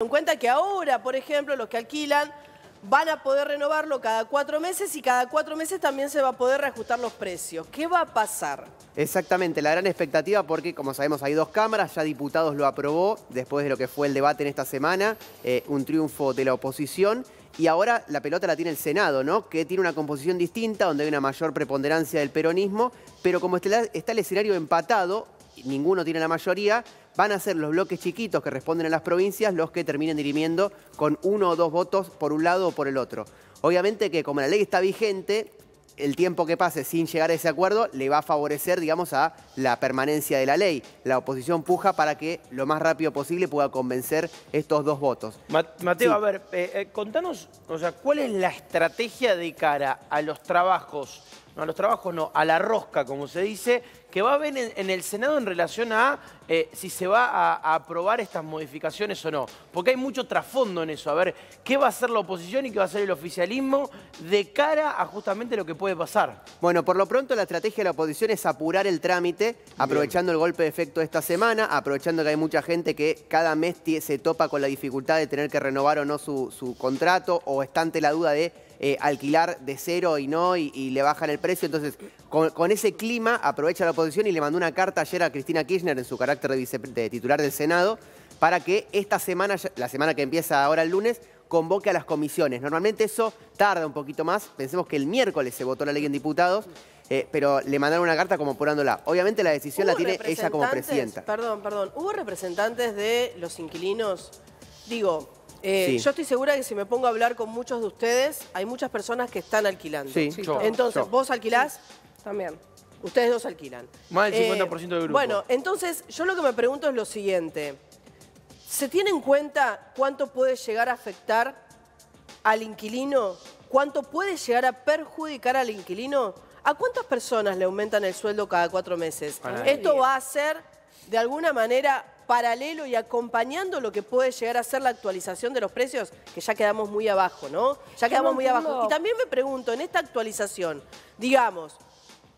En cuenta que ahora, por ejemplo, los que alquilan van a poder renovarlo cada cuatro meses y cada cuatro meses también se va a poder reajustar los precios. ¿Qué va a pasar? Exactamente, la gran expectativa porque, como sabemos, hay dos cámaras, ya diputados lo aprobó después de lo que fue el debate en esta semana, eh, un triunfo de la oposición. Y ahora la pelota la tiene el Senado, ¿no? Que tiene una composición distinta, donde hay una mayor preponderancia del peronismo, pero como está el escenario empatado, ninguno tiene la mayoría, van a ser los bloques chiquitos que responden a las provincias los que terminen dirimiendo con uno o dos votos por un lado o por el otro. Obviamente que como la ley está vigente, el tiempo que pase sin llegar a ese acuerdo le va a favorecer, digamos, a la permanencia de la ley. La oposición puja para que lo más rápido posible pueda convencer estos dos votos. Mateo, a ver, eh, eh, contanos, o sea, ¿cuál es la estrategia de cara a los trabajos a los trabajos, no, a la rosca, como se dice, que va a haber en, el Senado en relación a eh, si se va a, aprobar estas modificaciones o no. Porque hay mucho trasfondo en eso, a ver qué va a hacer la oposición y qué va a hacer el oficialismo de cara a justamente lo que puede pasar. Bueno, por lo pronto la estrategia de la oposición es apurar el trámite, aprovechando el golpe de efecto de esta semana, aprovechando que hay mucha gente que cada mes se topa con la dificultad de tener que renovar o no su, su contrato o estante la duda de eh, alquilar de cero y no, y, le bajan el precio. Entonces, con, ese clima aprovecha la oposición y le mandó una carta ayer a Cristina Kirchner en su carácter de, titular del Senado para que esta semana, la semana que empieza ahora el lunes, convoque a las comisiones. Normalmente eso tarda un poquito más. Pensemos que el miércoles se votó la ley en diputados. Eh, pero le mandaron una carta como apurándola. Obviamente la decisión la tiene ella como presidenta. Perdón, perdón. ¿Hubo representantes de los inquilinos? Digo, eh, yo estoy segura que si me pongo a hablar con muchos de ustedes, hay muchas personas que están alquilando. Sí, yo, Entonces, vos alquilás. También. Ustedes dos alquilan. Más del 50% eh, del grupo. Bueno, entonces yo lo que me pregunto es lo siguiente. ¿Se tiene en cuenta cuánto puede llegar a afectar al inquilino? ¿Cuánto puede llegar a perjudicar al inquilino? ¿A cuántas personas le aumentan el sueldo cada cuatro meses? Esto va a ser, de alguna manera, paralelo y acompañando lo que puede llegar a ser la actualización de los precios, que ya quedamos muy abajo, ¿no? Ya quedamos muy abajo. Y también me pregunto, en esta actualización, digamos,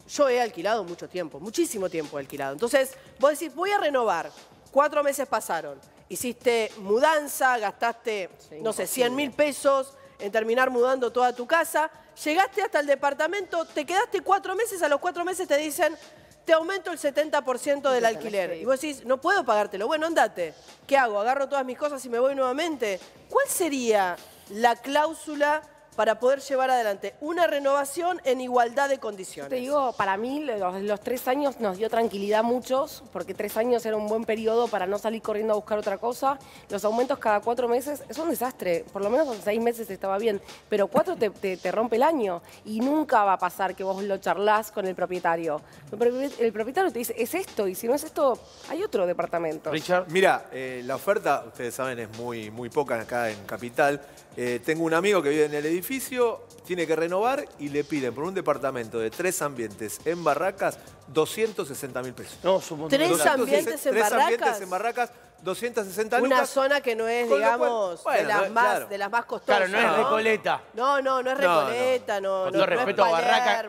yo he alquilado mucho tiempo, muchísimo tiempo he alquilado. Entonces, vos decís, voy a renovar. Cuatro meses pasaron. Hiciste mudanza, gastaste, no sé, 100 mil pesos en terminar mudando toda tu casa. Llegaste hasta el departamento, te quedaste cuatro meses, a los cuatro meses te dicen, te aumento el 70% del alquiler. Y vos decís, no puedo pagártelo. Bueno, andate. ¿Qué hago? ¿Agarro todas mis cosas y me voy nuevamente? ¿Cuál sería la cláusula para poder llevar adelante una renovación en igualdad de condiciones. Te digo, para mí los, tres años nos dio tranquilidad muchos, porque tres años era un buen periodo para no salir corriendo a buscar otra cosa. Los aumentos cada cuatro meses es un desastre, por lo menos en seis meses estaba bien, pero cuatro te, rompe el año y nunca va a pasar que vos lo charlás con el propietario. El propietario te dice, es esto, y si no es esto, hay otro departamento. Richard, mira, eh, la oferta, ustedes saben, es muy, muy poca acá en Capital. Eh, tengo un amigo que vive en el edificio el edificio tiene que renovar y le piden por un departamento de tres ambientes en Barracas 260 mil pesos. No, supongo que... ¿Tres ambientes en Barracas? Tres ambientes en Barracas 260 lucas. Una zona que no es, digamos, de, las más, costosas. Claro, no es Recoleta. No, no, no es Recoleta, no. Con todo respeto a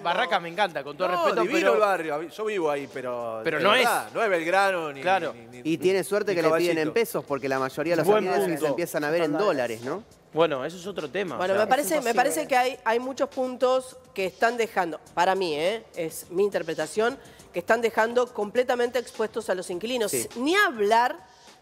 Barraca. me encanta, con todo No, respeto, divino vivo el barrio. Yo vivo ahí, pero... Pero no es- Belgrano ni... Claro. Y tiene suerte que le piden en pesos, porque la mayoría de las actividades se empiezan a ver en dólares, ¿no? Bueno, eso es otro tema. Bueno, me parece, me parece que hay, hay muchos puntos que están dejando, para mí, ¿eh? es mi interpretación, que están dejando completamente expuestos a los inquilinos. Ni hablar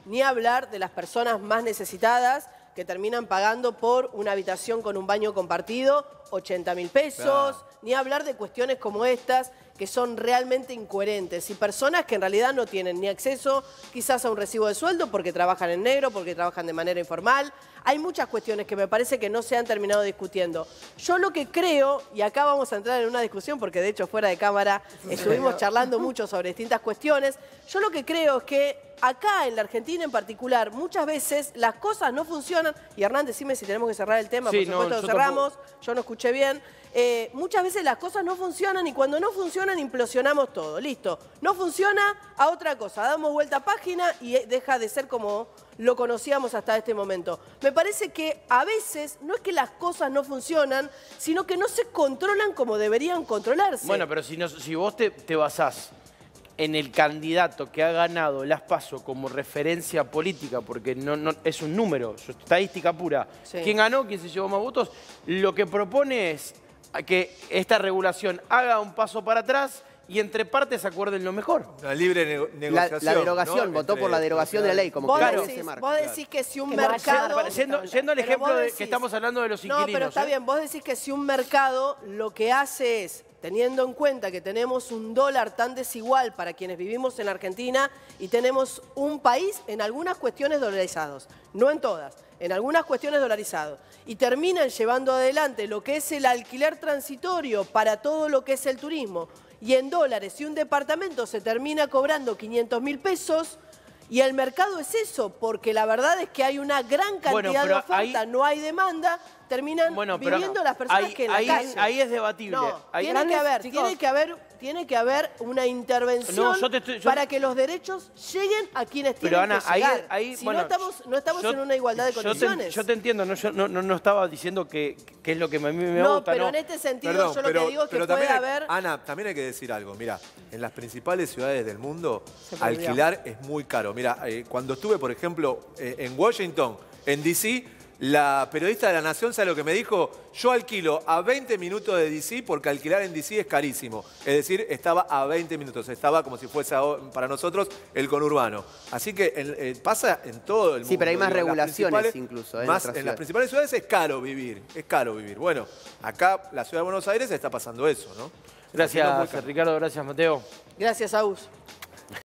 ni hablar de las personas más necesitadas que terminan pagando por una habitación con un baño compartido 80 mil pesos, ni hablar de cuestiones como estas que son realmente incoherentes y personas que en realidad no tienen ni acceso quizás a un recibo de sueldo porque trabajan en negro, porque trabajan de manera informal. Hay muchas cuestiones que me parece que no se han terminado discutiendo. Yo lo que creo, y acá vamos a entrar en una discusión porque de hecho fuera de cámara estuvimos charlando mucho sobre distintas cuestiones, yo lo que creo es que acá en la Argentina en particular, muchas veces las cosas no funcionan. Y Hernández decime si tenemos que cerrar el tema, por supuesto cerramos, yo no bien, eh, muchas veces las cosas no funcionan y cuando no funcionan implosionamos todo, listo. No funciona a otra cosa, damos vuelta a página y deja de ser como lo conocíamos hasta este momento. Me parece que a veces no es que las cosas no funcionan, sino que no se controlan como deberían controlarse. Bueno, pero si, no, si vos te, te basás en el candidato que ha ganado las PASO como referencia política, porque no, es un número, es estadística pura, quién ganó, quién se llevó más votos, lo que propone es que esta regulación haga un paso para atrás y entre partes acuerden lo mejor. La libre negociación. La, derogación, este, votó por la derogación de la ley. Como claro. que vos decís que si un mercado... yendo, al ejemplo de que estamos hablando de los inquilinos. No, pero está ¿eh? bien, vos decís que si un mercado lo que hace es, teniendo en cuenta que tenemos un dólar tan desigual para quienes vivimos en Argentina y tenemos un país en algunas cuestiones dolarizados, no en todas, en algunas cuestiones dolarizados, y terminan llevando adelante lo que es el alquiler transitorio para todo lo que es el turismo, y en dólares si un departamento se termina cobrando 500 mil pesos. Y el mercado es eso, porque la verdad es que hay una gran cantidad de oferta, no hay demanda, terminan viviendo las personas que en la ahí, Ahí es debatible. tiene, que haber, tiene, que haber, una intervención para que los derechos lleguen a quienes tienen que llegar. Ahí, si bueno, no estamos, no estamos en una igualdad de condiciones. yo te, entiendo, no, no, estaba diciendo que, que, es lo que a mí me no, gusta. Pero no, pero en este sentido yo lo que digo es que puede haber... Ana, también hay que decir algo. Mira, en las principales ciudades del mundo alquilar es muy caro. Mira, eh, cuando estuve, por ejemplo, eh, en Washington, en D.C., la periodista de La Nación, ¿sabe lo que me dijo? Yo alquilo a 20 minutos de DC porque alquilar en DC es carísimo. Es decir, estaba a 20 minutos, estaba como si fuese para nosotros el conurbano. Así que eh, pasa en todo el mundo. Sí, pero hay más regulaciones incluso. más, en, las eh, principales ciudades es caro vivir, es caro vivir. Bueno, acá la ciudad de Buenos Aires está pasando eso, ¿no? Gracias, Ricardo, gracias, Mateo. Gracias, Agus.